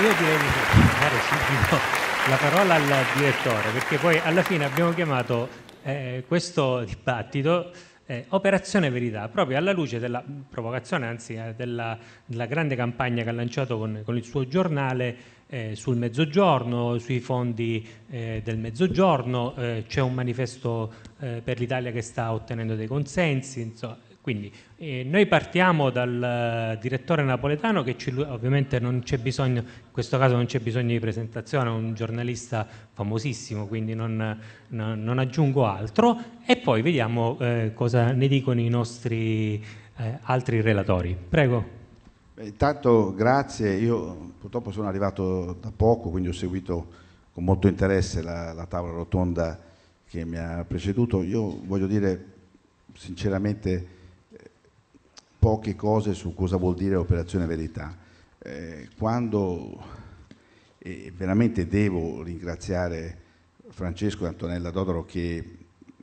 Io direi di dare subito la parola al direttore, perché poi alla fine abbiamo chiamato eh, questo dibattito eh, Operazione Verità, proprio alla luce della provocazione, anzi eh, della, della grande campagna che ha lanciato con, con il suo giornale eh, sul Mezzogiorno, sui fondi eh, del Mezzogiorno. Eh, c'è un manifesto per l'Italia che sta ottenendo dei consensi. Quindi noi partiamo dal direttore napoletano che ci, ovviamente non c'è bisogno, in questo caso non c'è bisogno di presentazione, è un giornalista famosissimo, quindi non, non, non aggiungo altro e poi vediamo eh, cosa ne dicono i nostri eh, altri relatori. Prego. Eh, intanto grazie, io purtroppo sono arrivato da poco, quindi ho seguito con molto interesse la, la tavola rotonda che mi ha preceduto. Io voglio dire sinceramente eh, poche cose su cosa vuol dire operazione verità. Eh, quando eh, veramente devo ringraziare Francesco e Antonella Dodoro che,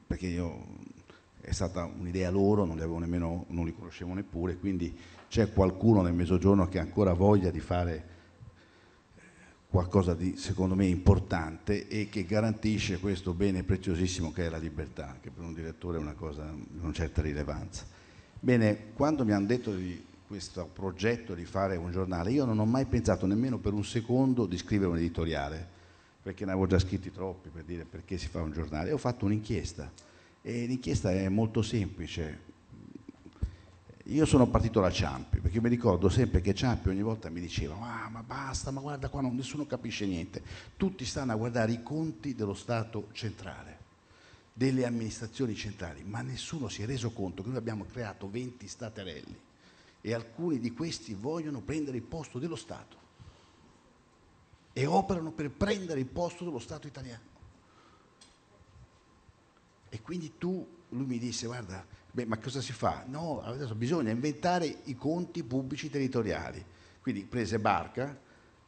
perché io, è stata un'idea loro, non li, nemmeno, non li conoscevo neppure, quindi c'è qualcuno nel Mezzogiorno che ha ancora voglia di fare qualcosa di secondo me importante e che garantisce questo bene preziosissimo che è la libertà, che per un direttore è una cosa di una certa rilevanza. Bene, quando mi hanno detto di questo progetto di fare un giornale, io non ho mai pensato nemmeno per un secondo di scrivere un editoriale, perché ne avevo già scritti troppi per dire perché si fa un giornale. Ho fatto un'inchiesta e l'inchiesta è molto semplice, io sono partito da Ciampi, perché mi ricordo sempre che Ciampi ogni volta mi diceva ah, ma basta, ma guarda qua, non, nessuno capisce niente. Tutti stanno a guardare i conti dello Stato centrale, delle amministrazioni centrali, ma nessuno si è reso conto che noi abbiamo creato 20 staterelli e alcuni di questi vogliono prendere il posto dello Stato e operano per prendere il posto dello Stato italiano. E quindi tu, lui mi disse, guarda, Beh, ma cosa si fa? No, adesso bisogna inventare i conti pubblici territoriali. Quindi prese Barca,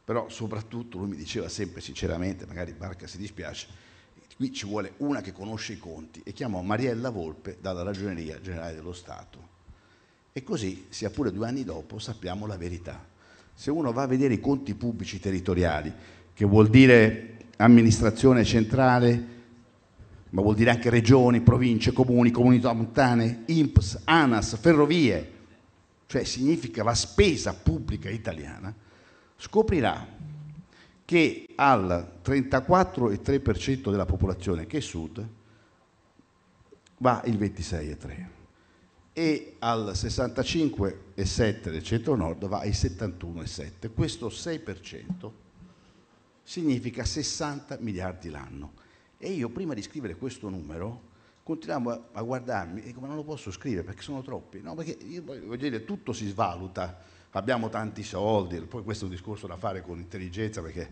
però soprattutto lui mi diceva sempre sinceramente, magari Barca si dispiace, qui ci vuole una che conosce i conti e chiamò Mariella Volpe dalla Ragioneria Generale dello Stato. E così, sia pure due anni dopo, sappiamo la verità. Se uno va a vedere i conti pubblici territoriali, che vuol dire amministrazione centrale, ma vuol dire anche regioni, province, comuni, comunità montane, INPS, ANAS, ferrovie, cioè significa la spesa pubblica italiana, scoprirà che al 34,3% della popolazione che è sud va il 26,3% e al 65,7% del centro-nord va il 71,7%. Questo 6% significa 60 miliardi l'anno e io prima di scrivere questo numero continuavo a, guardarmi e dico ma non lo posso scrivere perché sono troppi. No, perché io voglio dire, tutto si svaluta, abbiamo tanti soldi, poi questo è un discorso da fare con intelligenza perché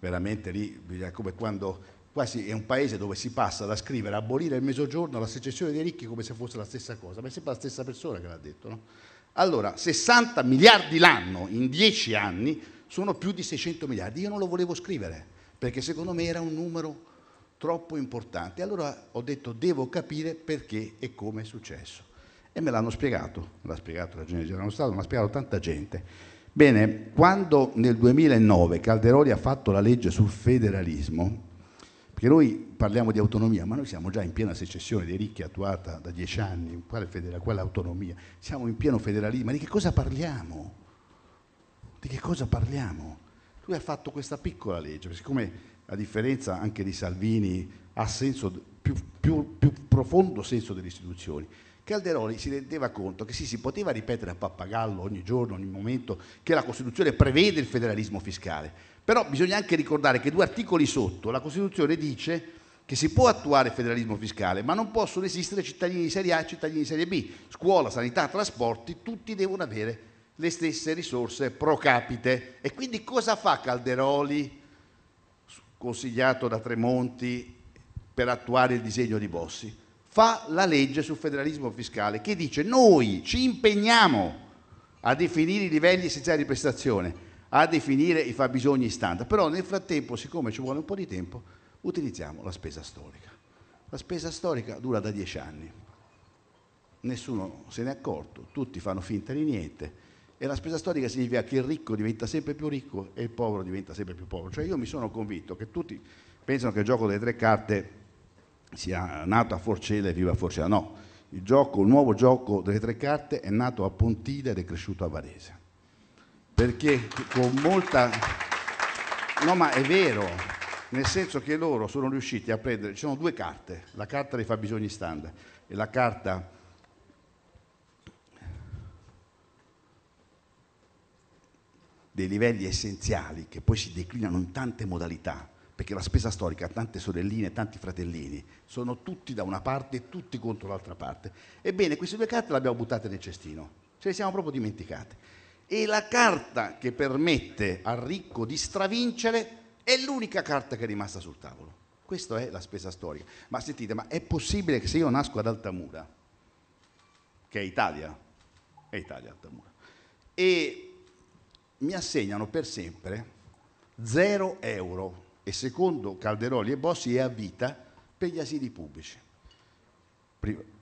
veramente lì come quando quasi è un paese dove si passa da scrivere abolire il mezzogiorno alla secessione dei ricchi come se fosse la stessa cosa, ma è sempre la stessa persona che l'ha detto. No? Allora, 60 miliardi l'anno in 10 anni sono più di 600 miliardi. Io non lo volevo scrivere perché secondo me era un numero troppo importante. Allora ho detto devo capire perché e come è successo. E me l'hanno spiegato, l'ha spiegato la Genesi dello Stato, ma ha spiegato tanta gente. Bene, quando nel 2009 Calderoli ha fatto la legge sul federalismo, perché noi parliamo di autonomia, ma noi siamo già in piena secessione dei ricchi attuata da dieci anni, quale, federal, quale autonomia? Siamo in pieno federalismo, ma di che cosa parliamo? Di che cosa parliamo? lui ha fatto questa piccola legge, siccome a differenza anche di Salvini ha senso, più, più, più profondo senso delle istituzioni, Calderoni si rendeva conto che sì, si poteva ripetere a pappagallo ogni giorno, ogni momento, che la Costituzione prevede il federalismo fiscale, però bisogna anche ricordare che due articoli sotto la Costituzione dice che si può attuare il federalismo fiscale, ma non possono esistere cittadini di serie A e cittadini di serie B. Scuola, sanità, trasporti, tutti devono avere le stesse risorse pro capite. E quindi cosa fa Calderoli, consigliato da Tremonti, per attuare il disegno di Bossi? Fa la legge sul federalismo fiscale che dice noi ci impegniamo a definire i livelli essenziali di prestazione, a definire i fabbisogni standard, però nel frattempo, siccome ci vuole un po' di tempo, utilizziamo la spesa storica. La spesa storica dura da dieci anni, nessuno se n'è accorto, tutti fanno finta di niente e la spesa storica significa che il ricco diventa sempre più ricco e il povero diventa sempre più povero. Cioè io mi sono convinto che tutti pensano che il gioco delle tre carte sia nato a Forcella e viva Forcella. No, il, gioco, il nuovo gioco delle tre carte è nato a Pontida ed è cresciuto a Varese. Perché con molta... No, ma è vero, nel senso che loro sono riusciti a prendere, ci sono due carte, la carta dei fabbisogni standard e la carta dei livelli essenziali che poi si declinano in tante modalità, perché la spesa storica ha tante sorelline, tanti fratellini, sono tutti da una parte e tutti contro l'altra parte. Ebbene, queste due carte le abbiamo buttate nel cestino, ce le siamo proprio dimenticate. E la carta che permette al ricco di stravincere è l'unica carta che è rimasta sul tavolo. Questa è la spesa storica. Ma sentite, ma è possibile che se io nasco ad Altamura, che è Italia, è Italia Altamura, e mi assegnano per sempre 0 euro e secondo Calderoli e Bossi è a vita per gli asili pubblici.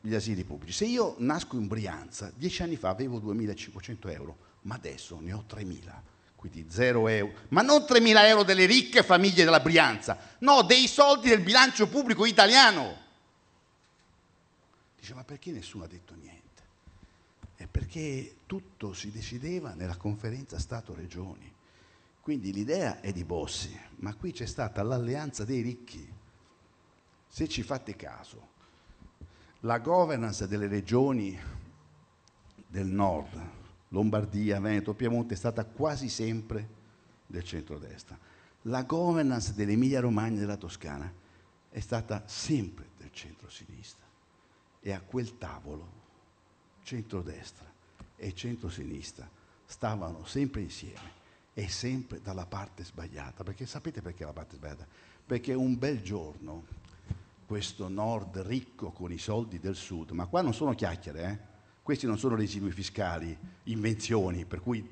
Gli asili pubblici. Se io nasco in Brianza, dieci anni fa avevo 2.500 euro, ma adesso ne ho 3.000, quindi 0 euro. Ma non 3.000 euro delle ricche famiglie della Brianza, no, dei soldi del bilancio pubblico italiano. Dice, ma perché nessuno ha detto niente? è perché tutto si decideva nella conferenza Stato-Regioni. Quindi l'idea è di Bossi, ma qui c'è stata l'alleanza dei ricchi. Se ci fate caso, la governance delle regioni del nord, Lombardia, Veneto, Piemonte, è stata quasi sempre del centrodestra. La governance dell'Emilia Romagna e della Toscana è stata sempre del centro-sinistra. E a quel tavolo centrodestra e centrosinistra stavano sempre insieme e sempre dalla parte sbagliata. Perché sapete perché la parte sbagliata? Perché un bel giorno questo nord ricco con i soldi del sud, ma qua non sono chiacchiere, eh? questi non sono residui fiscali, invenzioni, per cui,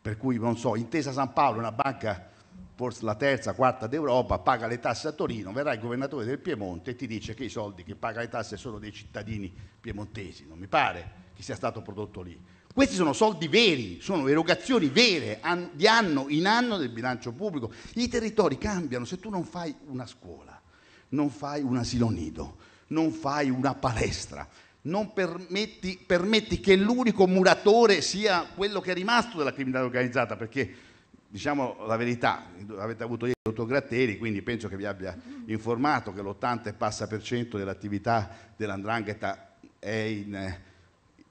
per cui non so, Intesa San Paolo, una banca forse la terza, quarta d'Europa, paga le tasse a Torino, verrà il governatore del Piemonte e ti dice che i soldi che paga le tasse sono dei cittadini piemontesi, non mi pare che sia stato prodotto lì. Questi sono soldi veri, sono erogazioni vere an- di anno in anno del bilancio pubblico. I territori cambiano, se tu non fai una scuola, non fai un asilo nido, non fai una palestra, non permetti, permetti che l'unico muratore sia quello che è rimasto della criminalità organizzata, perché diciamo la verità, avete avuto ieri il dottor Gratteri, quindi penso che vi abbia informato che l'80 e passa per cento dell'attività dell'andrangheta è in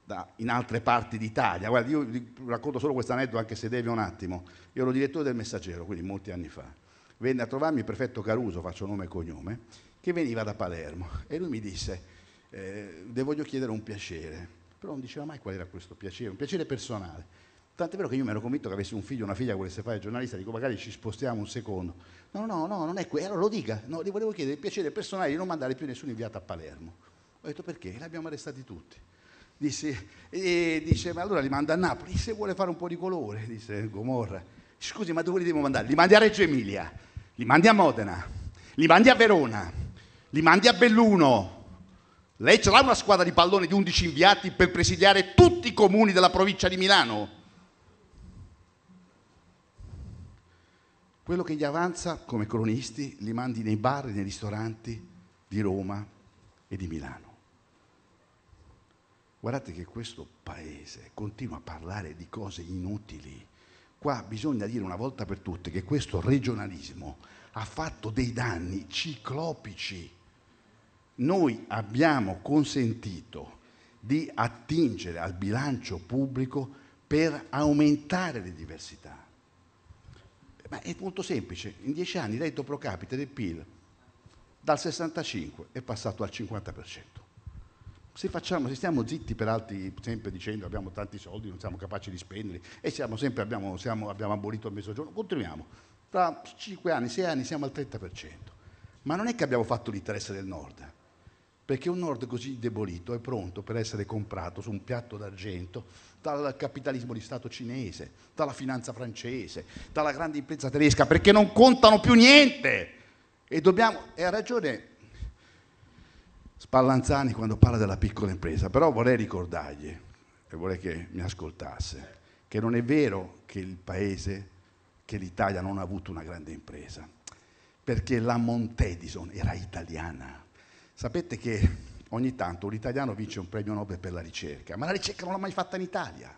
da, in altre parti d'Italia. Guarda, io racconto solo questo aneddoto anche se deve un attimo. Io ero direttore del Messaggero, quindi molti anni fa. Venne a trovarmi il prefetto Caruso, faccio nome e cognome, che veniva da Palermo e lui mi disse, eh, le voglio chiedere un piacere, però non diceva mai qual era questo piacere, un piacere personale. Tant'è vero che io mi ero convinto che avessi un figlio, o una figlia che volesse fare il giornalista, dico magari ci spostiamo un secondo. No, no, no, non è quello, allora lo dica, no, gli volevo chiedere il piacere personale di non mandare più nessuno inviato a Palermo. Ho detto perché? L'abbiamo arrestati tutti. Disse, e dice, ma allora li manda a Napoli, se vuole fare un po' di colore, disse Gomorra. Scusi, ma dove li devo mandare? Li mandi a Reggio Emilia, li mandi a Modena, li mandi a Verona, li mandi a Belluno. Lei ce l'ha una squadra di pallone di 11 inviati per presidiare tutti i comuni della provincia di Milano? Quello che gli avanza come cronisti li mandi nei bar e nei ristoranti di Roma e di Milano. Guardate che questo Paese continua a parlare di cose inutili. Qua bisogna dire una volta per tutte che questo regionalismo ha fatto dei danni ciclopici. Noi abbiamo consentito di attingere al bilancio pubblico per aumentare le diversità. Ma è molto semplice, in dieci anni il reddito pro capite del PIL dal 65 è passato al 50%. Se, facciamo, se, stiamo zitti per altri, sempre dicendo abbiamo tanti soldi, non siamo capaci di spenderli e siamo sempre, abbiamo, siamo, abbiamo abolito il mezzogiorno, continuiamo. Tra 5 anni, 6 anni siamo al 30%. Ma non è che abbiamo fatto l'interesse del nord, perché un nord così indebolito è pronto per essere comprato su un piatto d'argento dal capitalismo di Stato cinese, dalla finanza francese, dalla grande impresa tedesca, perché non contano più niente. E dobbiamo, e ha ragione Spallanzani quando parla della piccola impresa, però vorrei ricordargli e vorrei che mi ascoltasse che non è vero che il paese, che l'Italia non ha avuto una grande impresa, perché la Montedison era italiana. Sapete che ogni tanto un italiano vince un premio Nobel per la ricerca, ma la ricerca non l'ha mai fatta in Italia.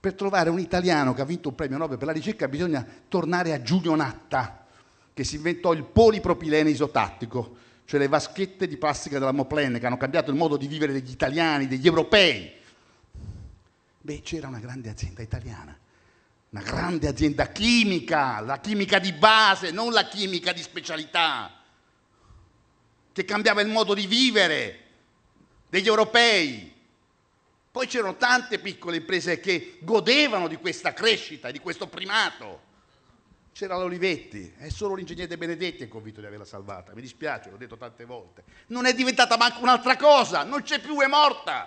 Per trovare un italiano che ha vinto un premio Nobel per la ricerca bisogna tornare a Giulio Natta, che si inventò il polipropilene isotattico cioè le vaschette di plastica della Moplene che hanno cambiato il modo di vivere degli italiani, degli europei. Beh, c'era una grande azienda italiana, una grande azienda chimica, la chimica di base, non la chimica di specialità, che cambiava il modo di vivere degli europei. Poi c'erano tante piccole imprese che godevano di questa crescita, di questo primato. C'era l'Olivetti, è solo l'ingegnere De Benedetti è convinto di averla salvata. Mi dispiace, l'ho detto tante volte. Non è diventata manco un'altra cosa, non c'è più, è morta.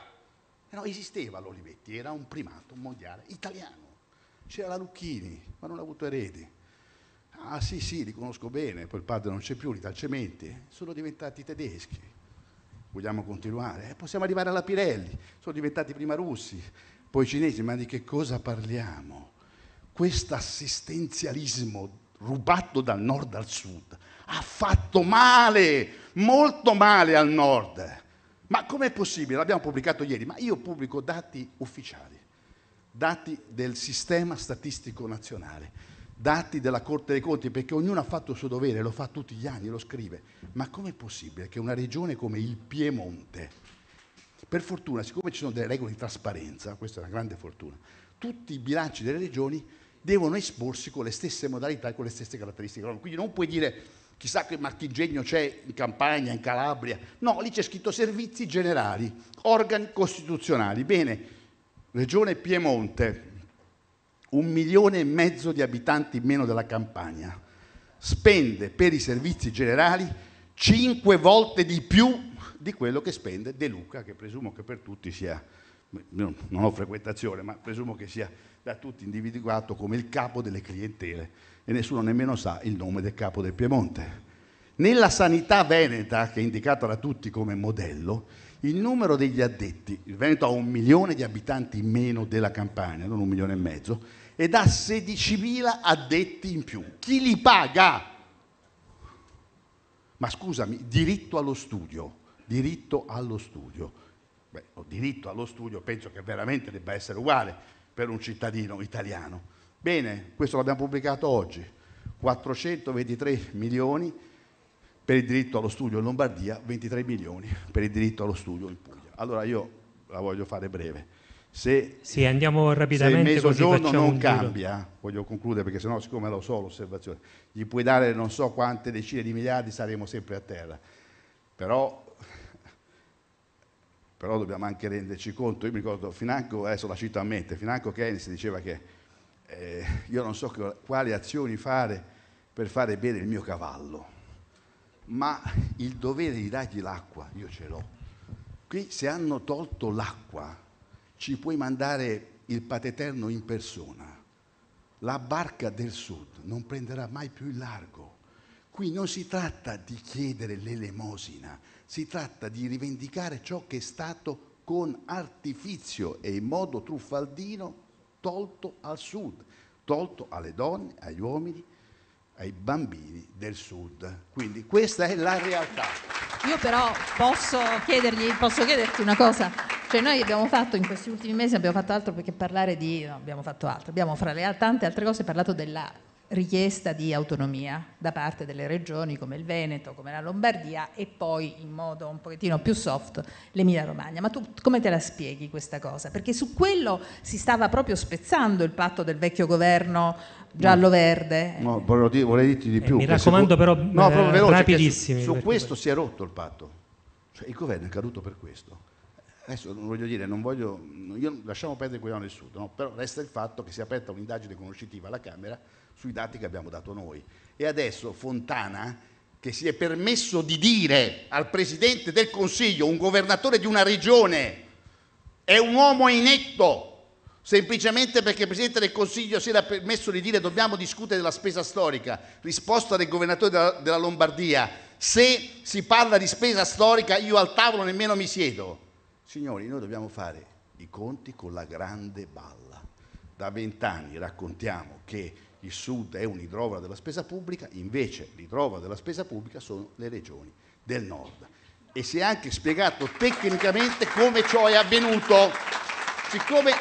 Però esisteva l'Olivetti, era un primato mondiale italiano. C'era la Lucchini, ma non ha avuto eredi. Ah sì, sì, li conosco bene, poi il padre non c'è più, li Talcementi. Sono diventati tedeschi. Vogliamo continuare? Eh, possiamo arrivare alla Pirelli, sono diventati prima russi, poi cinesi, ma di che cosa parliamo? questo assistenzialismo rubato dal nord al sud ha fatto male, molto male al nord. Ma com'è possibile? L'abbiamo pubblicato ieri, ma io pubblico dati ufficiali, dati del sistema statistico nazionale, dati della Corte dei Conti, perché ognuno ha fatto il suo dovere, lo fa tutti gli anni, lo scrive. Ma com'è possibile che una regione come il Piemonte, per fortuna, siccome ci sono delle regole di trasparenza, questa è una grande fortuna, tutti i bilanci delle regioni devono esporsi con le stesse modalità e con le stesse caratteristiche. Quindi non puoi dire chissà che marchingegno c'è in Campania, in Calabria. No, lì c'è scritto servizi generali, organi costituzionali. Bene, Regione Piemonte, un milione e mezzo di abitanti in meno della Campania, spende per i servizi generali cinque volte di più di quello che spende De Luca, che presumo che per tutti sia non ho frequentazione, ma presumo che sia da tutti individuato come il capo delle clientele e nessuno nemmeno sa il nome del capo del Piemonte. Nella sanità veneta, che è indicata da tutti come modello, il numero degli addetti, il Veneto ha un milione di abitanti in meno della Campania, non un milione e mezzo, ed ha 16.000 addetti in più. Chi li paga? Ma scusami, diritto allo studio, diritto allo studio beh, o diritto allo studio, penso che veramente debba essere uguale per un cittadino italiano. Bene, questo l'abbiamo pubblicato oggi, 423 milioni per il diritto allo studio in Lombardia, 23 milioni per il diritto allo studio in Puglia. Allora io la voglio fare breve. Se, sì, andiamo rapidamente, se il mezzogiorno non cambia, giro. voglio concludere perché sennò siccome lo so l'osservazione, gli puoi dare non so quante decine di miliardi, saremo sempre a terra. Però però dobbiamo anche renderci conto, io mi ricordo Financo, adesso la cito a mente, Financo Keynes diceva che eh, io non so che, quali azioni fare per fare bene il mio cavallo, ma il dovere di dargli l'acqua io ce l'ho. Qui se hanno tolto l'acqua ci puoi mandare il pateterno in persona. La barca del sud non prenderà mai più il largo. Qui non si tratta di chiedere l'elemosina, si tratta di rivendicare ciò che è stato con artifizio e in modo truffaldino tolto al Sud, tolto alle donne, agli uomini, ai bambini del Sud. Quindi questa è la realtà. Io però posso, chiedergli, posso chiederti una cosa. Cioè noi abbiamo fatto in questi ultimi mesi, abbiamo fatto altro perché parlare di... No, abbiamo fatto altro, abbiamo fra le tante altre cose parlato della richiesta di autonomia da parte delle regioni come il Veneto, come la Lombardia e poi in modo un pochettino più soft l'Emilia Romagna. Ma tu come te la spieghi questa cosa? Perché su quello si stava proprio spezzando il patto del vecchio governo giallo-verde. No, vorrei, vorrei dirti di eh, più. Eh, mi raccomando però no, eh, veloce, rapidissimi. Su, su questo si è rotto il patto. Cioè, il governo è caduto per questo. Adesso non voglio dire, non voglio, io, lasciamo perdere quello del Sud, no? però resta il fatto che si è aperta un'indagine conoscitiva alla Camera sui dati che abbiamo dato noi. E adesso Fontana, che si è permesso di dire al Presidente del Consiglio, un governatore di una regione, è un uomo inetto, semplicemente perché il Presidente del Consiglio si era permesso di dire dobbiamo discutere della spesa storica, risposta del governatore della, Lombardia, se si parla di spesa storica io al tavolo nemmeno mi siedo. Signori, noi dobbiamo fare i conti con la grande balla. Da vent'anni raccontiamo che il Sud è un della spesa pubblica, invece l'idrovora della spesa pubblica sono le regioni del Nord. E si è anche spiegato tecnicamente come ciò è avvenuto. Siccome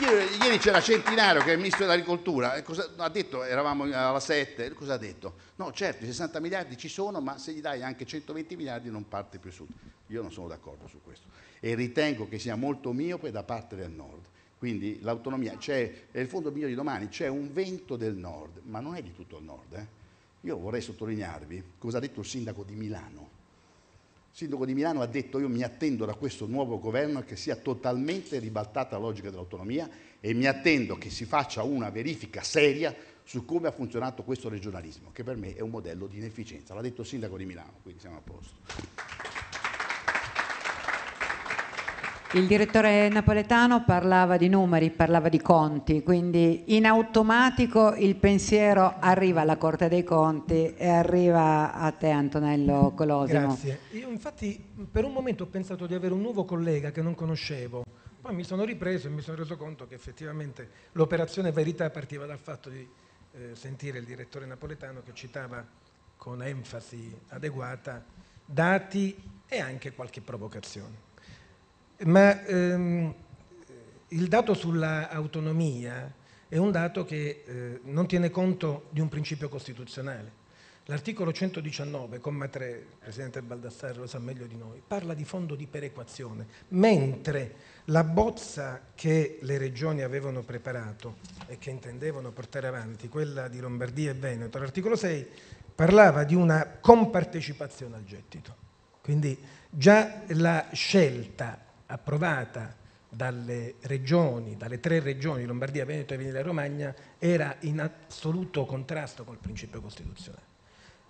io, ieri c'era Centinario che è il ministro dell'agricoltura, cosa, ha detto, eravamo alla 7, cosa ha detto? No, certo, i 60 miliardi ci sono, ma se gli dai anche 120 miliardi non parte più sud. Io non sono d'accordo su questo e ritengo che sia molto miope da parte del nord. Quindi l'autonomia, c'è, il fondo migliore di domani, c'è un vento del nord, ma non è di tutto il nord. Eh? Io vorrei sottolinearvi cosa ha detto il sindaco di Milano. Il sindaco di Milano ha detto io mi attendo da questo nuovo governo che sia totalmente ribaltata la logica dell'autonomia e mi attendo che si faccia una verifica seria su come ha funzionato questo regionalismo, che per me è un modello di inefficienza. L'ha detto il sindaco di Milano, quindi siamo a posto. Il direttore napoletano parlava di numeri, parlava di conti, quindi in automatico il pensiero arriva alla Corte dei Conti e arriva a te Antonello Colosimo. Grazie. Io infatti per un momento ho pensato di avere un nuovo collega che non conoscevo, poi mi sono ripreso e mi sono reso conto che effettivamente l'operazione verità partiva dal fatto di eh, sentire il direttore napoletano che citava con enfasi adeguata dati e anche qualche provocazione. Ma ehm, il dato sull'autonomia è un dato che eh, non tiene conto di un principio costituzionale. L'articolo 119,3, il Presidente Baldassarre lo sa meglio di noi, parla di fondo di perequazione, mentre la bozza che le regioni avevano preparato e che intendevano portare avanti, quella di Lombardia e Veneto, l'articolo 6, parlava di una compartecipazione al gettito. Quindi già la scelta approvata dalle regioni, dalle tre regioni Lombardia, Veneto e Emilia Romagna, era in assoluto contrasto col principio costituzionale.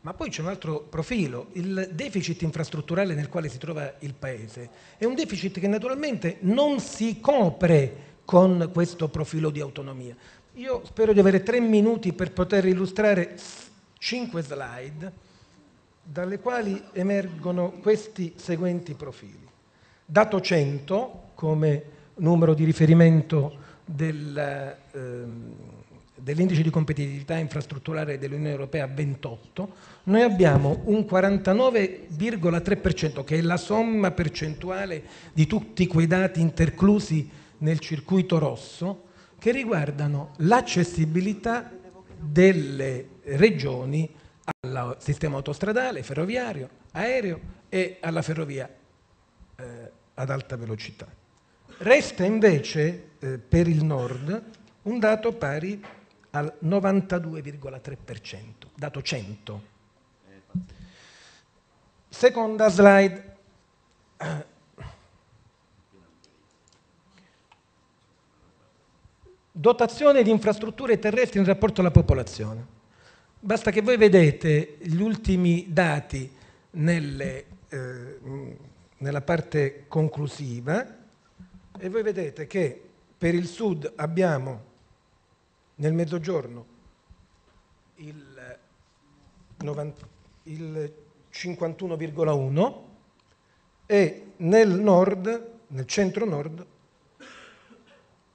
Ma poi c'è un altro profilo, il deficit infrastrutturale nel quale si trova il Paese. È un deficit che naturalmente non si copre con questo profilo di autonomia. Io spero di avere tre minuti per poter illustrare cinque slide dalle quali emergono questi seguenti profili dato 100 come numero di riferimento del, ehm, dell'indice di competitività infrastrutturale dell'Unione Europea 28, noi abbiamo un 49,3% che è la somma percentuale di tutti quei dati interclusi nel circuito rosso che riguardano l'accessibilità delle regioni al sistema autostradale, ferroviario, aereo e alla ferrovia eh, ad alta velocità. Resta invece eh, per il nord un dato pari al 92,3%, dato 100. Seconda slide. Dotazione di infrastrutture terrestri in rapporto alla popolazione. Basta che voi vedete gli ultimi dati nelle eh, nella parte conclusiva e voi vedete che per il sud abbiamo nel mezzogiorno il, il 51,1 e nel nord, nel centro nord,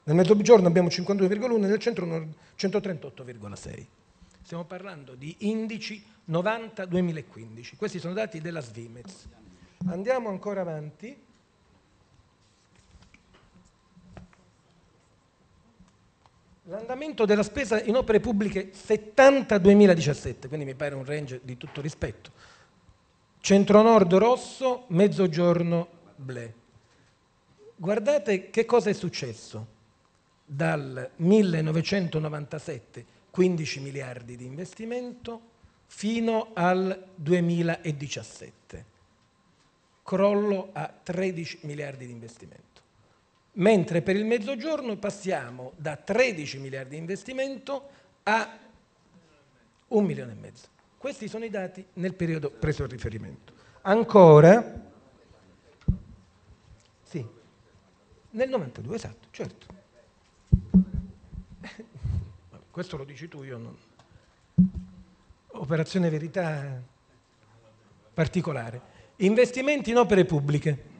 nel mezzogiorno abbiamo 52,1 e nel centro nord 138,6. Stiamo parlando di indici 90-2015. Questi sono dati della Svimez. Andiamo ancora avanti. L'andamento della spesa in opere pubbliche 70-2017, quindi mi pare un range di tutto rispetto. Centro-nord rosso, mezzogiorno ble. Guardate che cosa è successo dal 1997, 15 miliardi di investimento, fino al 2017 crollo a 13 miliardi di investimento, mentre per il mezzogiorno passiamo da 13 miliardi di investimento a un milione e mezzo. Questi sono i dati nel periodo preso a riferimento. Ancora, sì, nel 92, esatto, certo. Questo lo dici tu, io non. Operazione verità particolare. Investimenti in opere pubbliche.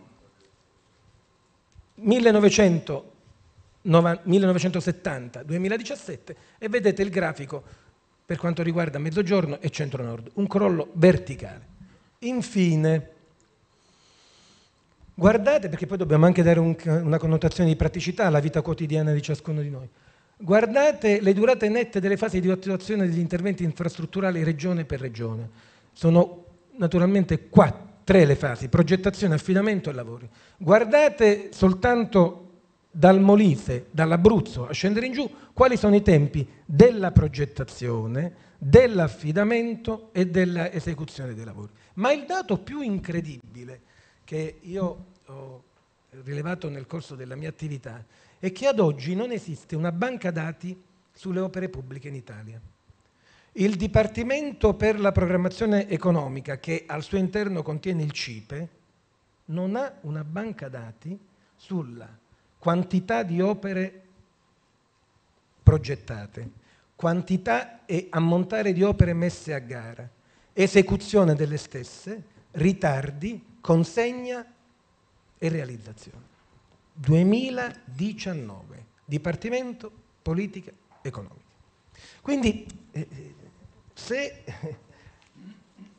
1970-2017 e vedete il grafico per quanto riguarda Mezzogiorno e Centro-Nord, un crollo verticale. Infine, guardate, perché poi dobbiamo anche dare un, una connotazione di praticità alla vita quotidiana di ciascuno di noi, guardate le durate nette delle fasi di attuazione degli interventi infrastrutturali regione per regione. Sono naturalmente quattro tre le fasi, progettazione, affidamento e lavori. Guardate soltanto dal Molise, dall'Abruzzo a scendere in giù, quali sono i tempi della progettazione, dell'affidamento e dell'esecuzione dei lavori. Ma il dato più incredibile che io ho rilevato nel corso della mia attività è che ad oggi non esiste una banca dati sulle opere pubbliche in Italia. Il Dipartimento per la programmazione economica, che al suo interno contiene il CIPE, non ha una banca dati sulla quantità di opere progettate, quantità e ammontare di opere messe a gara, esecuzione delle stesse, ritardi, consegna e realizzazione. 2019, Dipartimento Politica Economica. Quindi eh, eh se,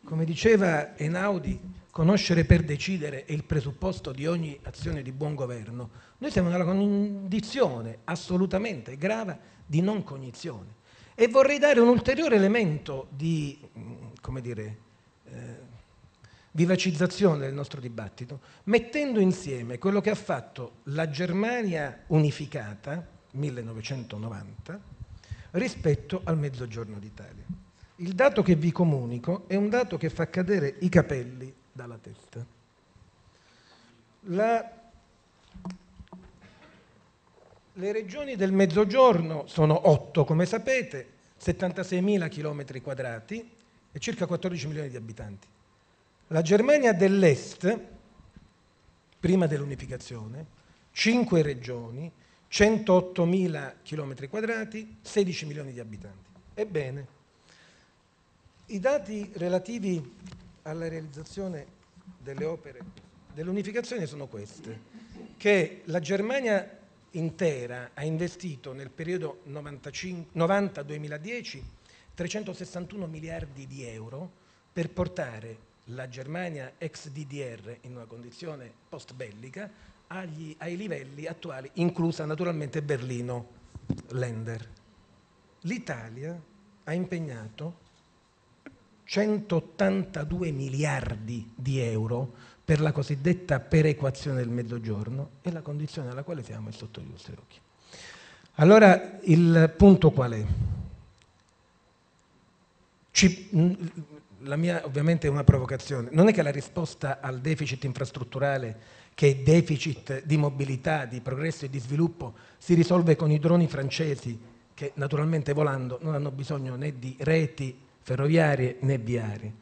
come diceva Einaudi, conoscere per decidere è il presupposto di ogni azione di buon governo, noi siamo nella condizione assolutamente grave di non cognizione. E vorrei dare un ulteriore elemento di, mm, come dire, eh, vivacizzazione del nostro dibattito, mettendo insieme quello che ha fatto la Germania unificata 1990 rispetto al Mezzogiorno d'Italia. Il dato che vi comunico è un dato che fa cadere i capelli dalla testa. La... Le regioni del Mezzogiorno sono 8, come sapete, 76.000 km quadrati e circa 14 milioni di abitanti. La Germania dell'Est, prima dell'unificazione, 5 regioni, 108.000 km quadrati, 16 milioni di abitanti. Ebbene, i dati relativi alla realizzazione delle opere dell'unificazione sono questi, che la Germania intera ha investito nel periodo 90-2010 361 miliardi di euro per portare la Germania ex DDR in una condizione post bellica agli, ai livelli attuali, inclusa naturalmente Berlino Länder. L'Italia ha impegnato 182 miliardi di euro per la cosiddetta perequazione del mezzogiorno e la condizione alla quale siamo è sotto gli vostri occhi. Allora il punto qual è? Ci, la mia ovviamente è una provocazione, non è che la risposta al deficit infrastrutturale che è deficit di mobilità, di progresso e di sviluppo si risolve con i droni francesi che naturalmente volando non hanno bisogno né di reti ferroviarie né viarie.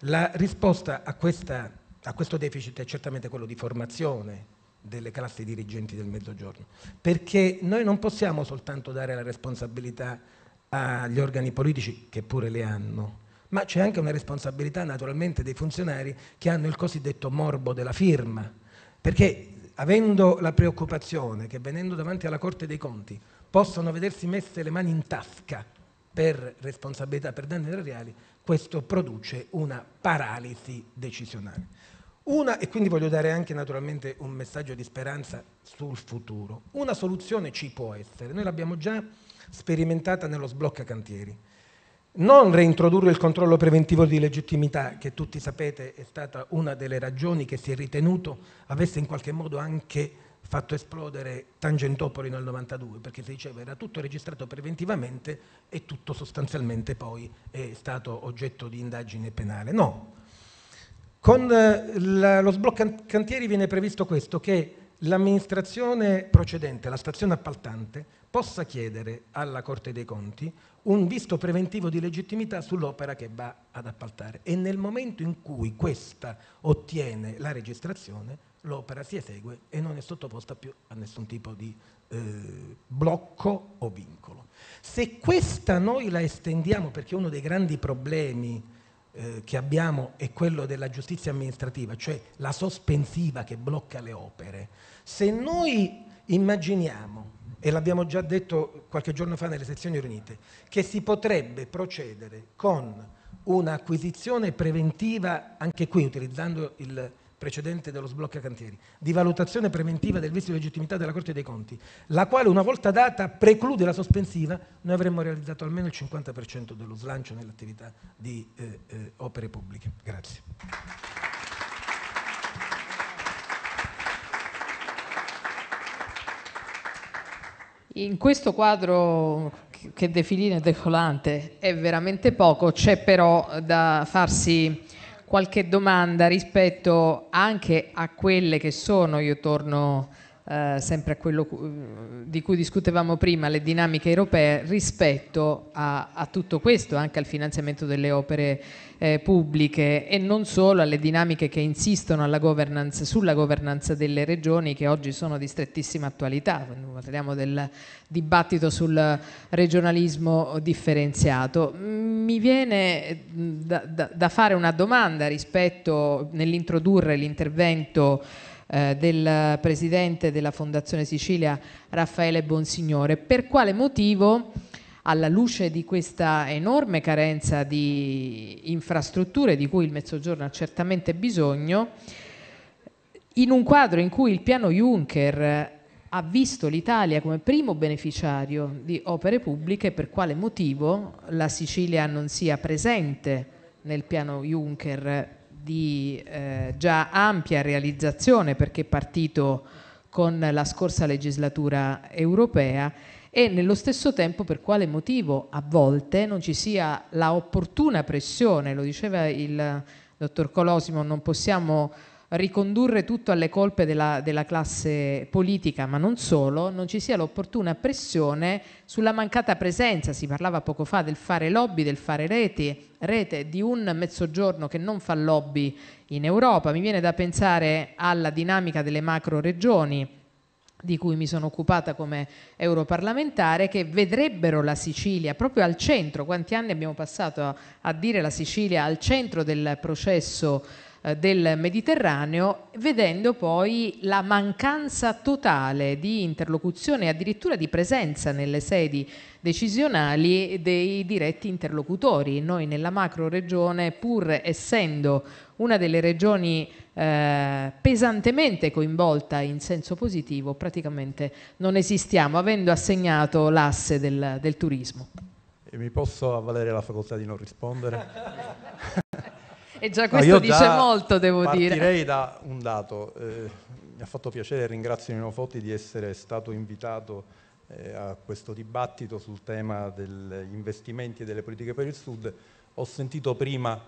La risposta a, questa, a questo deficit è certamente quello di formazione delle classi dirigenti del Mezzogiorno, perché noi non possiamo soltanto dare la responsabilità agli organi politici, che pure le hanno, ma c'è anche una responsabilità naturalmente dei funzionari che hanno il cosiddetto morbo della firma, perché avendo la preoccupazione che venendo davanti alla Corte dei Conti possono vedersi messe le mani in tasca per responsabilità per danni erariali, questo produce una paralisi decisionale. Una, e quindi voglio dare anche naturalmente un messaggio di speranza sul futuro, una soluzione ci può essere, noi l'abbiamo già sperimentata nello sblocca cantieri. Non reintrodurre il controllo preventivo di legittimità, che tutti sapete è stata una delle ragioni che si è ritenuto avesse in qualche modo anche fatto esplodere Tangentopoli nel 1992, perché si diceva era tutto registrato preventivamente e tutto sostanzialmente poi è stato oggetto di indagine penale. No, con eh, la, lo sblocca cantieri viene previsto questo, che l'amministrazione procedente, la stazione appaltante, possa chiedere alla Corte dei Conti un visto preventivo di legittimità sull'opera che va ad appaltare e nel momento in cui questa ottiene la registrazione l'opera si esegue e non è sottoposta più a nessun tipo di eh, blocco o vincolo. Se questa noi la estendiamo, perché uno dei grandi problemi eh, che abbiamo è quello della giustizia amministrativa, cioè la sospensiva che blocca le opere, se noi immaginiamo, e l'abbiamo già detto qualche giorno fa nelle sezioni riunite, che si potrebbe procedere con un'acquisizione preventiva, anche qui utilizzando il precedente dello sblocca cantieri, di valutazione preventiva del visto di legittimità della Corte dei Conti, la quale una volta data preclude la sospensiva, noi avremmo realizzato almeno il 50% dello slancio nell'attività di eh, eh, opere pubbliche. Grazie. In questo quadro che definire decolante è veramente poco, c'è però da farsi qualche domanda rispetto anche a quelle che sono, io torno eh, sempre a quello di cui discutevamo prima, le dinamiche europee rispetto a, a tutto questo, anche al finanziamento delle opere eh, pubbliche e non solo alle dinamiche che insistono governance, sulla governance delle regioni che oggi sono di strettissima attualità, quando parliamo del dibattito sul regionalismo differenziato. Mi viene eh, da, da, da fare una domanda rispetto nell'introdurre l'intervento eh, del presidente della Fondazione Sicilia Raffaele Bonsignore. Per quale motivo, alla luce di questa enorme carenza di infrastrutture di cui il Mezzogiorno ha certamente bisogno, in un quadro in cui il piano Juncker ha visto l'Italia come primo beneficiario di opere pubbliche, per quale motivo la Sicilia non sia presente nel piano Juncker di eh, già ampia realizzazione perché è partito con la scorsa legislatura europea e nello stesso tempo per quale motivo a volte non ci sia la opportuna pressione, lo diceva il dottor Colosimo, non possiamo ricondurre tutto alle colpe della, della classe politica, ma non solo, non ci sia l'opportuna pressione sulla mancata presenza, si parlava poco fa del fare lobby, del fare reti, rete di un mezzogiorno che non fa lobby in Europa, mi viene da pensare alla dinamica delle macro regioni di cui mi sono occupata come europarlamentare, che vedrebbero la Sicilia proprio al centro. Quanti anni abbiamo passato a, a dire la Sicilia al centro del processo eh, del Mediterraneo, vedendo poi la mancanza totale di interlocuzione e addirittura di presenza nelle sedi decisionali dei diretti interlocutori. Noi nella macro regione, pur essendo una delle regioni eh, pesantemente coinvolta in senso positivo, praticamente non esistiamo, avendo assegnato l'asse del, del turismo. E mi posso avvalere la facoltà di non rispondere? E già questo no, dice molto, devo partirei dire. Partirei da un dato. Eh, mi ha fatto piacere, ringrazio Nino Fotti di essere stato invitato eh, a questo dibattito sul tema degli investimenti e delle politiche per il Sud. Ho sentito prima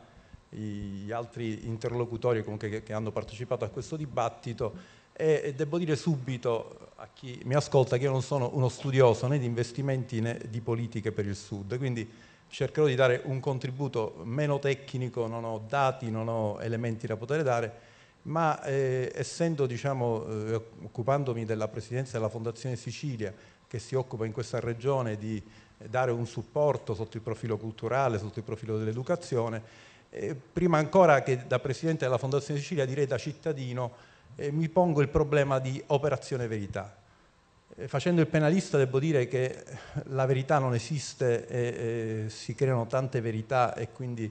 gli altri interlocutori che, che, hanno partecipato a questo dibattito e, e devo dire subito a chi mi ascolta che io non sono uno studioso né di investimenti né di politiche per il Sud, quindi cercherò di dare un contributo meno tecnico, non ho dati, non ho elementi da poter dare, ma eh, essendo, diciamo, eh, occupandomi della presidenza della Fondazione Sicilia, che si occupa in questa regione di dare un supporto sotto il profilo culturale, sotto il profilo dell'educazione, eh, prima ancora che da presidente della Fondazione Sicilia, direi da cittadino, eh, mi pongo il problema di operazione verità, eh, facendo il penalista devo dire che la verità non esiste e, e si creano tante verità e quindi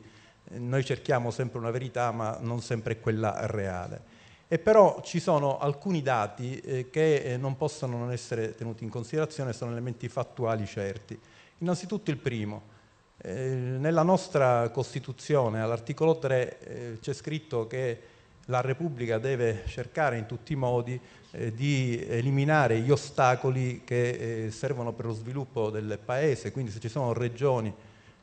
eh, noi cerchiamo sempre una verità ma non sempre quella reale. E però ci sono alcuni dati eh, che eh, non possono non essere tenuti in considerazione, sono elementi fattuali certi. Innanzitutto il primo, eh, nella nostra Costituzione all'articolo 3 eh, c'è scritto che la Repubblica deve cercare in tutti i modi eh, di eliminare gli ostacoli che eh, servono per lo sviluppo del Paese, quindi se ci sono regioni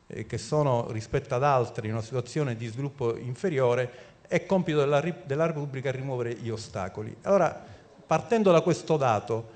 eh, che sono rispetto ad altre in una situazione di sviluppo inferiore, è compito della, della Repubblica rimuovere gli ostacoli. Allora, partendo da questo dato,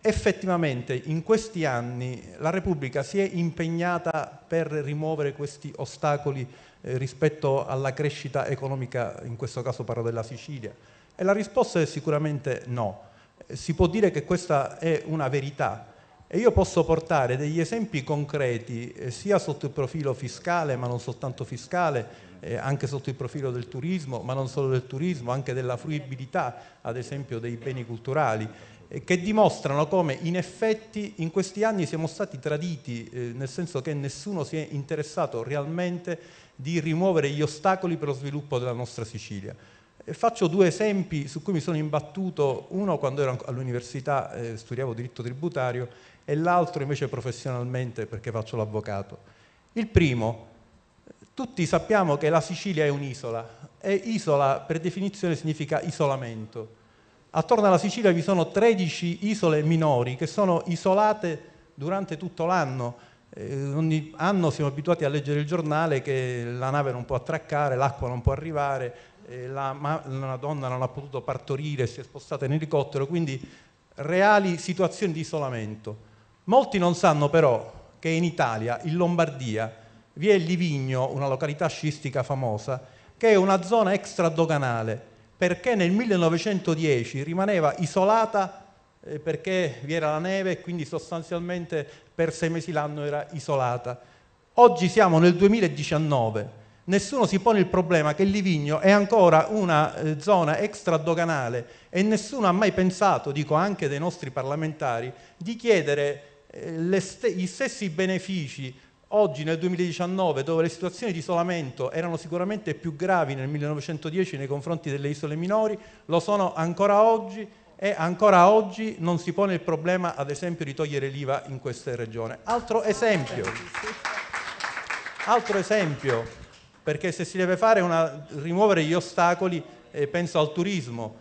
effettivamente in questi anni la Repubblica si è impegnata per rimuovere questi ostacoli eh, rispetto alla crescita economica, in questo caso parlo della Sicilia? E la risposta è sicuramente no. Eh, si può dire che questa è una verità e io posso portare degli esempi concreti eh, sia sotto il profilo fiscale, ma non soltanto fiscale, anche sotto il profilo del turismo, ma non solo del turismo, anche della fruibilità, ad esempio, dei beni culturali che dimostrano come in effetti in questi anni siamo stati traditi, eh, nel senso che nessuno si è interessato realmente di rimuovere gli ostacoli per lo sviluppo della nostra Sicilia. E faccio due esempi su cui mi sono imbattuto, uno quando ero all'università eh, studiavo diritto tributario e l'altro invece professionalmente perché faccio l'avvocato. Il primo, tutti sappiamo che la Sicilia è un'isola e isola per definizione significa isolamento. Attorno alla Sicilia vi sono 13 isole minori che sono isolate durante tutto l'anno. Eh, ogni anno siamo abituati a leggere il giornale che la nave non può attraccare, l'acqua non può arrivare, eh, la, ma, la donna non ha potuto partorire, si è spostata in elicottero, quindi reali situazioni di isolamento. Molti non sanno però che in Italia, in Lombardia, vi è Livigno, una località sciistica famosa, che è una zona extradoganale perché nel 1910 rimaneva isolata eh, perché vi era la neve e quindi sostanzialmente per sei mesi l'anno era isolata. Oggi siamo nel 2019, nessuno si pone il problema che Livigno è ancora una eh, zona extradoganale e nessuno ha mai pensato, dico anche dei nostri parlamentari, di chiedere eh, gli stessi benefici Oggi nel 2019, dove le situazioni di isolamento erano sicuramente più gravi nel 1910 nei confronti delle isole minori, lo sono ancora oggi e ancora oggi non si pone il problema, ad esempio, di togliere l'IVA in questa regione. Altro esempio, altro esempio perché se si deve fare una, rimuovere gli ostacoli, eh, penso al turismo.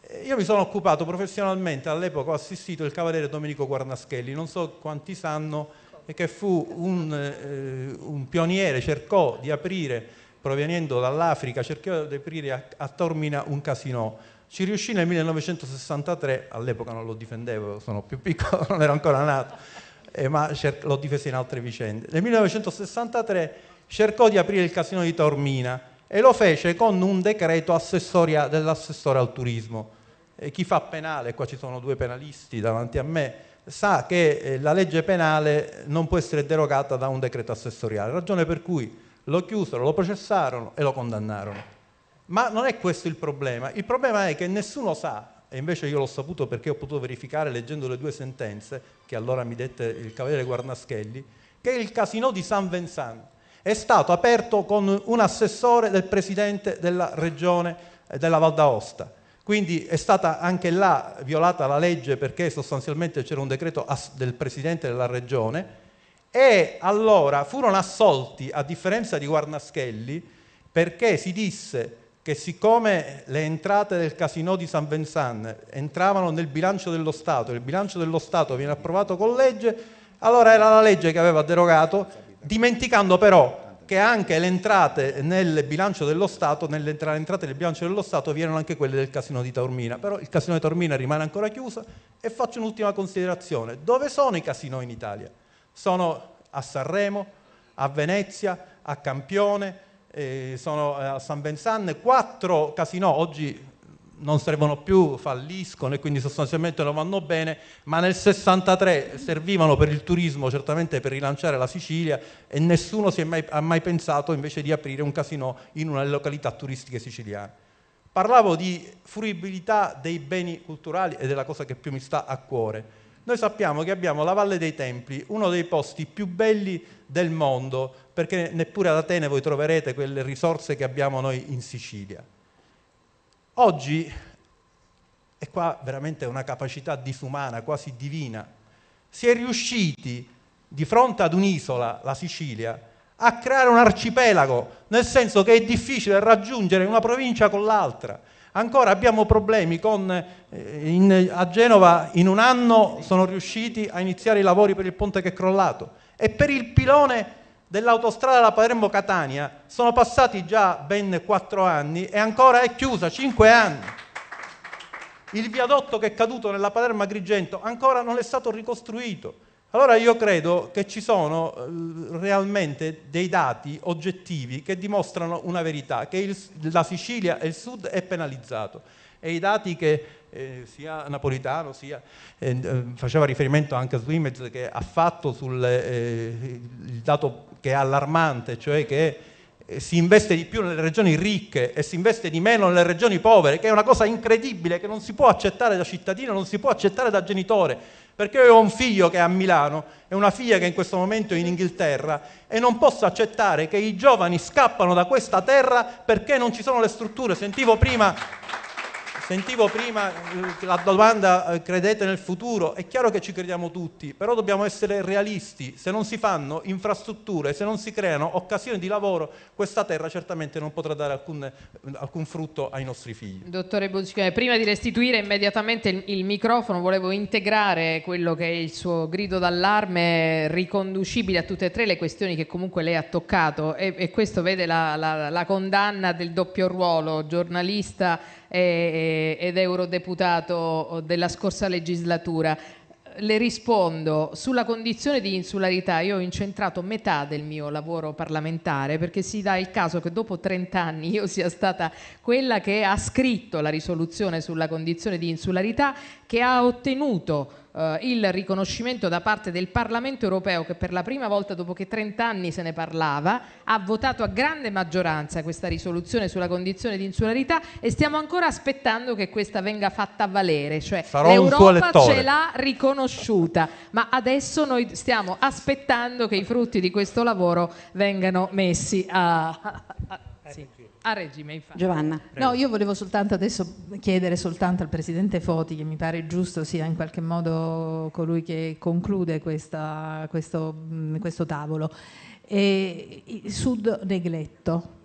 Eh, io mi sono occupato professionalmente, all'epoca ho assistito il cavaliere Domenico Guarnaschelli, non so quanti sanno e che fu un, eh, un pioniere, cercò di aprire, proveniendo dall'Africa, cercò di aprire a, a Tormina un casino. Ci riuscì nel 1963, all'epoca non lo difendevo, sono più piccolo, non ero ancora nato, eh, ma cer- l'ho difeso in altre vicende. Nel 1963 cercò di aprire il casino di Tormina e lo fece con un decreto dell'assessore al turismo. E chi fa penale, qua ci sono due penalisti davanti a me, sa che eh, la legge penale non può essere derogata da un decreto assessoriale, ragione per cui lo chiusero, lo processarono e lo condannarono. Ma non è questo il problema, il problema è che nessuno sa, e invece io l'ho saputo perché ho potuto verificare leggendo le due sentenze che allora mi dette il cavaliere Guarnaschelli, che il casino di San Vincent è stato aperto con un assessore del presidente della regione eh, della Val d'Aosta quindi è stata anche là violata la legge perché sostanzialmente c'era un decreto del presidente della regione e allora furono assolti, a differenza di Guarnaschelli, perché si disse che siccome le entrate del casino di San Vincent entravano nel bilancio dello Stato, e il bilancio dello Stato viene approvato con legge, allora era la legge che aveva derogato, dimenticando però che anche le entrate nel bilancio dello Stato, nelle entrate del bilancio dello Stato viene anche quelle del casino di Taormina, però il casino di Taormina rimane ancora chiuso e faccio un'ultima considerazione. Dove sono i casino in Italia? Sono a Sanremo, a Venezia, a Campione, eh, sono eh, a San Bensanne, quattro casino, oggi non servono più, falliscono e quindi sostanzialmente non vanno bene, ma nel 63 servivano per il turismo, certamente per rilanciare la Sicilia e nessuno mai, ha mai pensato invece di aprire un casino in una località turistica siciliana. Parlavo di fruibilità dei beni culturali ed è la cosa che più mi sta a cuore. Noi sappiamo che abbiamo la Valle dei Templi, uno dei posti più belli del mondo, perché neppure ad Atene voi troverete quelle risorse che abbiamo noi in Sicilia Oggi, e qua veramente una capacità disumana, quasi divina, si è riusciti di fronte ad un'isola, la Sicilia, a creare un arcipelago, nel senso che è difficile raggiungere una provincia con l'altra. Ancora abbiamo problemi con, eh, in, a Genova in un anno sono riusciti a iniziare i lavori per il ponte che è crollato e per il pilone dell'autostrada da Palermo Catania sono passati già ben 4 anni e ancora è chiusa, cinque anni. Il viadotto che è caduto nella Palermo Agrigento ancora non è stato ricostruito. Allora io credo che ci sono eh, realmente dei dati oggettivi che dimostrano una verità, che il, la Sicilia e il Sud è penalizzato e i dati che eh, sia Napolitano sia eh, faceva riferimento anche a Swimez che ha fatto sul eh, dato che è allarmante, cioè che eh, si investe di più nelle regioni ricche e si investe di meno nelle regioni povere, che è una cosa incredibile che non si può accettare da cittadino, non si può accettare da genitore, perché io ho un figlio che è a Milano e una figlia che in questo momento è in Inghilterra e non posso accettare che i giovani scappano da questa terra perché non ci sono le strutture. Sentivo prima Sentivo prima eh, la domanda eh, credete nel futuro, è chiaro che ci crediamo tutti, però dobbiamo essere realisti, se non si fanno infrastrutture, se non si creano occasioni di lavoro, questa terra certamente non potrà dare alcun, eh, alcun frutto ai nostri figli. Dottore Bozzicone, prima di restituire immediatamente il, il microfono volevo integrare quello che è il suo grido d'allarme riconducibile a tutte e tre le questioni che comunque lei ha toccato e, e questo vede la, la, la condanna del doppio ruolo giornalista e, e eh, ed eurodeputato oh, della scorsa legislatura. Le rispondo, sulla condizione di insularità io ho incentrato metà del mio lavoro parlamentare perché si dà il caso che dopo 30 anni io sia stata quella che ha scritto la risoluzione sulla condizione di insularità che ha ottenuto eh, il riconoscimento da parte del Parlamento europeo, che per la prima volta dopo che 30 anni se ne parlava, ha votato a grande maggioranza questa risoluzione sulla condizione di insularità e stiamo ancora aspettando che questa venga fatta valere, cioè Farò l'Europa ce l'ha riconosciuta, ma adesso noi stiamo aspettando che i frutti di questo lavoro vengano messi a... a, a sì. A regime, infatti. Giovanna. Prego. No, io volevo soltanto adesso chiedere soltanto al Presidente Foti, che mi pare giusto sia in qualche modo colui che conclude questa, questo, questo tavolo. E, sud negletto,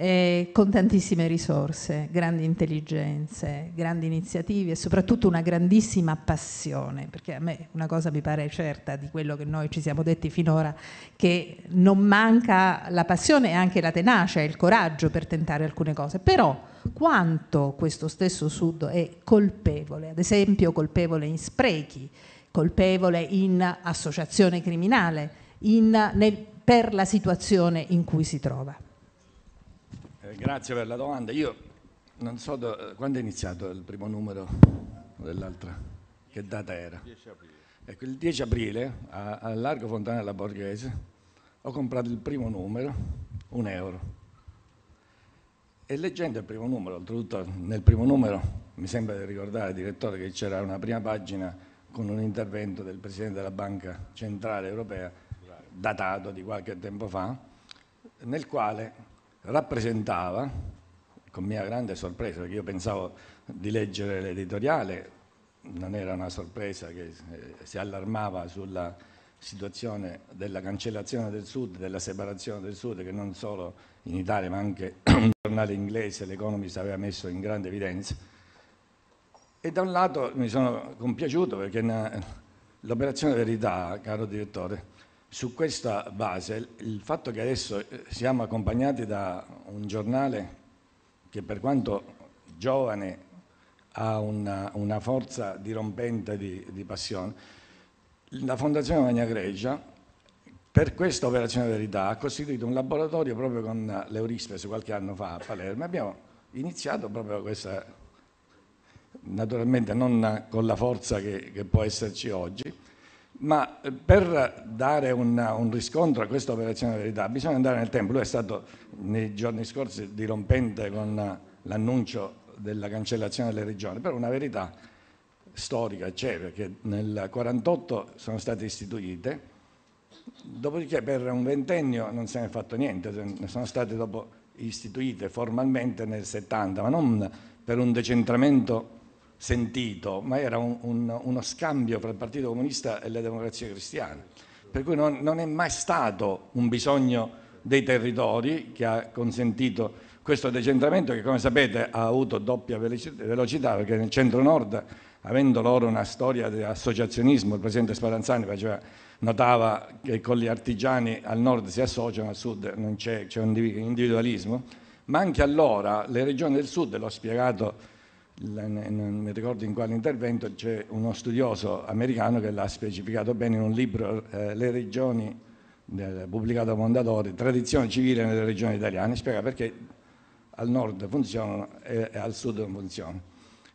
eh, con tantissime risorse, grandi intelligenze, grandi iniziative e soprattutto una grandissima passione, perché a me una cosa mi pare certa di quello che noi ci siamo detti finora, che non manca la passione e anche la tenacia e il coraggio per tentare alcune cose, però quanto questo stesso Sud è colpevole, ad esempio colpevole in sprechi, colpevole in associazione criminale, in, nel, per la situazione in cui si trova. Eh, grazie per la domanda. Io non so do, eh, quando è iniziato il primo numero dell'altra, che data era? 10 aprile. Ecco, il 10 aprile a, a Largo Fontanella Borghese ho comprato il primo numero, un euro. E leggendo il primo numero, oltretutto nel primo numero mi sembra di ricordare, direttore, che c'era una prima pagina con un intervento del Presidente della Banca Centrale Europea, datato di qualche tempo fa, nel quale rappresentava, con mia grande sorpresa, perché io pensavo di leggere l'editoriale, non era una sorpresa che eh, si allarmava sulla situazione della cancellazione del Sud, della separazione del Sud, che non solo in Italia ma anche un giornale inglese, l'Economist, aveva messo in grande evidenza. E da un lato mi sono compiaciuto perché l'operazione verità, caro direttore, su questa base, il fatto che adesso eh, siamo accompagnati da un giornale che per quanto giovane ha una, una forza dirompente di, di, passione, la Fondazione Magna Grecia per questa operazione verità ha costituito un laboratorio proprio con l'Eurispes qualche anno fa a Palermo. Abbiamo iniziato proprio questa, naturalmente non con la forza che, che può esserci oggi, ma eh, per dare una- un riscontro a questa operazione verità bisogna andare nel tempo. Lui è stato nei giorni scorsi dirompente con l'annuncio della cancellazione delle regioni, però una verità storica c'è perché nel 1948 sono state istituite, dopodiché per un ventennio non se ne è fatto niente, sono state dopo istituite formalmente nel 70, ma non per un decentramento sentito, ma era un, un, uno scambio fra il Partito Comunista e le democrazie cristiane. Per cui non, non è mai stato un bisogno dei territori che ha consentito questo decentramento che come sapete ha avuto doppia velocità perché nel centro-nord avendo loro una storia di associazionismo, il presidente Spadanzani faceva, notava che con gli artigiani al nord si associano, al sud non c'è, c'è un individualismo, ma anche allora le regioni del sud, l'ho spiegato non mi ricordo in quale intervento, c'è uno studioso americano che l'ha specificato bene in un libro, eh, Le regioni, eh, pubblicato da Mondadori, Tradizione civile nelle regioni italiane, spiega perché al nord funzionano e, e al sud non funzionano.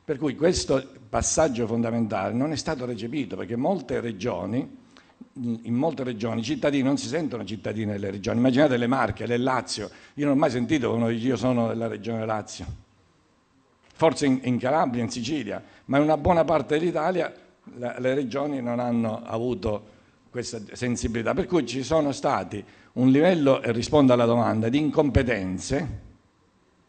Per cui questo passaggio fondamentale non è stato recepito perché molte regioni, in molte regioni i cittadini non si sentono cittadini delle regioni. Immaginate le Marche, le Lazio. Io non ho mai sentito uno dice io sono della regione Lazio forse in, in Calabria, in Sicilia, ma in una buona parte dell'Italia la, le regioni non hanno avuto questa sensibilità. Per cui ci sono stati un livello, e rispondo alla domanda, di incompetenze,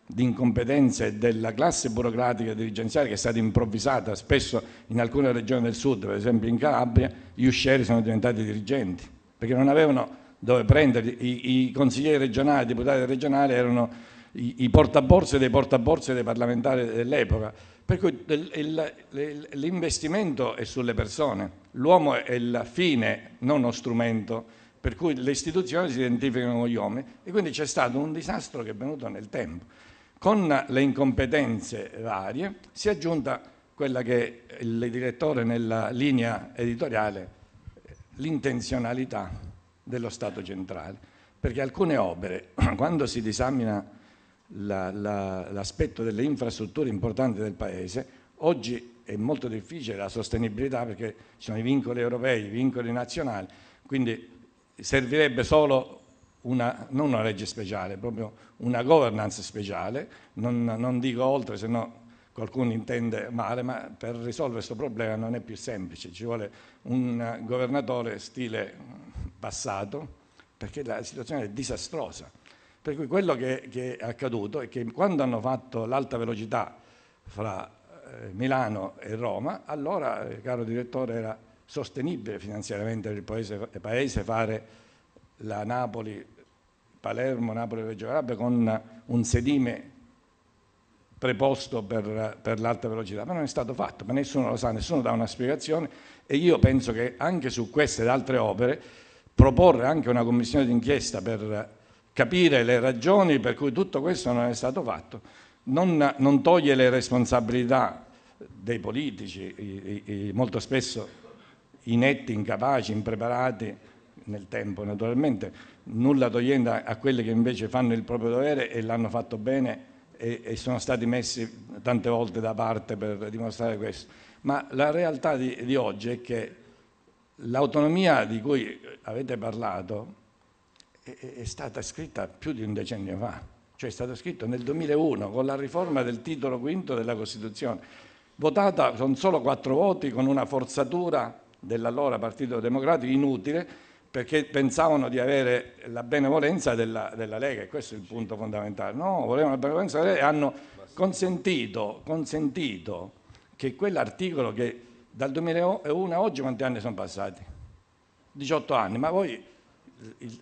di incompetenze della classe burocratica e dirigenziale che è stata improvvisata spesso in alcune regioni del sud, per esempio in Calabria, gli uscieri sono diventati dirigenti perché non avevano dove prenderli, i, i consiglieri regionali, i deputati regionali erano i, i portaborse dei portaborse dei parlamentari dell'epoca. Per cui l'investimento è sulle persone, l'uomo è il fine, non lo strumento, per cui le istituzioni si identificano con gli uomini e quindi c'è stato un disastro che è venuto nel tempo. Con le incompetenze varie si è aggiunta quella che il direttore nella linea editoriale, l'intenzionalità dello Stato centrale, perché alcune opere, quando si disamina la, la, l'aspetto delle infrastrutture importanti del Paese, oggi è molto difficile la sostenibilità perché ci sono i vincoli europei, i vincoli nazionali, quindi servirebbe solo una, non una legge speciale, proprio una governance speciale, non, non dico oltre se no qualcuno intende male, ma per risolvere questo problema non è più semplice, ci vuole un governatore stile passato perché la situazione è disastrosa. Per cui quello che, che è accaduto è che quando hanno fatto l'alta velocità fra eh, Milano e Roma, allora, eh, caro direttore, era sostenibile finanziariamente per il paese, il paese fare la Napoli, Palermo, Napoli-Reggio Calabria con un sedime preposto per, per, l'alta velocità, ma non è stato fatto, ma nessuno lo sa, nessuno dà una spiegazione e io penso che anche su queste ed altre opere proporre anche una commissione d'inchiesta per capire le ragioni per cui tutto questo non è stato fatto non, non toglie le responsabilità dei politici, i, i, molto spesso inetti, incapaci, impreparati nel tempo naturalmente, nulla togliendo a quelli che invece fanno il proprio dovere e l'hanno fatto bene e, e sono stati messi tante volte da parte per dimostrare questo. Ma la realtà di, di oggi è che l'autonomia di cui avete parlato è, stata scritta più di un decennio fa, cioè è stata scritta nel 2001 con la riforma del titolo quinto della Costituzione, votata con solo quattro voti, con una forzatura dell'allora Partito Democratico inutile, perché pensavano di avere la benevolenza della, della Lega, e questo è il punto fondamentale. No, volevano la benevolenza della Lega e hanno consentito, consentito che quell'articolo che dal 2001 a oggi quanti anni sono passati? 18 anni, ma voi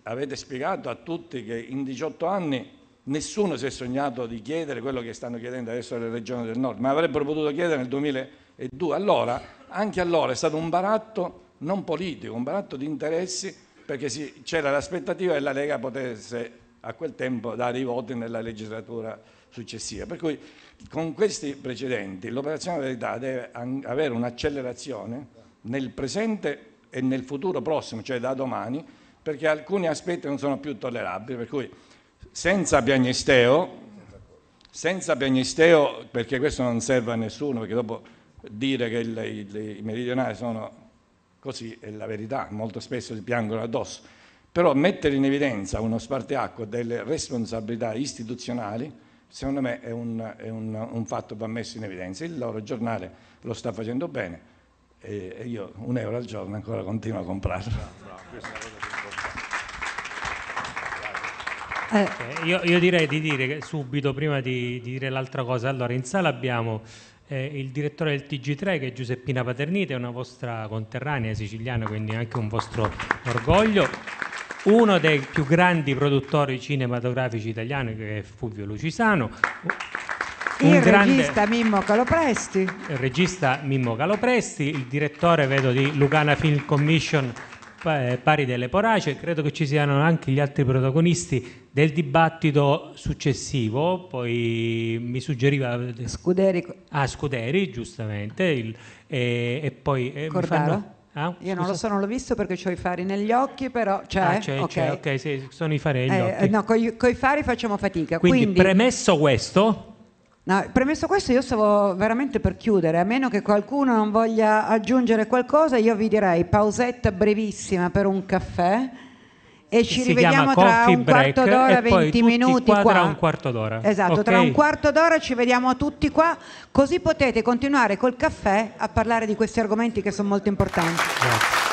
avete spiegato a tutti che in 18 anni nessuno si è sognato di chiedere quello che stanno chiedendo adesso le regioni del nord, ma avrebbero potuto chiedere nel 2002. Allora, anche allora è stato un baratto non politico, un baratto di interessi perché c'era l'aspettativa che la Lega potesse a quel tempo dare i voti nella legislatura successiva. Per cui con questi precedenti l'operazione verità deve avere un'accelerazione nel presente e nel futuro prossimo, cioè da domani, perché alcuni aspetti non sono più tollerabili, per cui senza piagnisteo, senza piagnisteo perché questo non serve a nessuno, perché dopo dire che il, il, i meridionali sono così è la verità, molto spesso si piangono addosso, però mettere in evidenza uno spartiacque delle responsabilità istituzionali secondo me è, un, è un, un, fatto che va messo in evidenza. Il loro giornale lo sta facendo bene e, io un euro al giorno ancora continuo a comprarlo. No, bravo, Eh. Io, io, direi di dire subito, prima di, di dire l'altra cosa, allora in sala abbiamo eh, il direttore del TG3 che è Giuseppina Paternite, una vostra conterranea siciliana, quindi anche un vostro orgoglio. Uno dei più grandi produttori cinematografici italiani che è Fulvio Lucisano. il grande... regista Mimmo Calopresti. Il regista Mimmo Calopresti, il direttore vedo di Lucana Film Commission eh, pari delle Porace, credo che ci siano anche gli altri protagonisti del dibattito successivo, poi mi suggeriva eh, Scuderi, ah, Scuderi giustamente, il, e, eh, e, poi... Eh, fanno... ah, Io non lo so, non l'ho visto perché ho i fari negli occhi, però c'è. Cioè, ah, c'è, okay. c'è ok, sì, sono i fari negli eh, occhi. No, con i fari facciamo fatica. Quindi, quindi... premesso questo, No, premesso questo io stavo veramente per chiudere, a meno che qualcuno non voglia aggiungere qualcosa, io vi direi pausetta brevissima per un caffè e ci si rivediamo tra un quarto d'ora, e 20 minuti qua, qua. Tra un quarto d'ora. Esatto, okay. tra un quarto d'ora ci vediamo tutti qua, così potete continuare col caffè a parlare di questi argomenti che sono molto importanti. Grazie.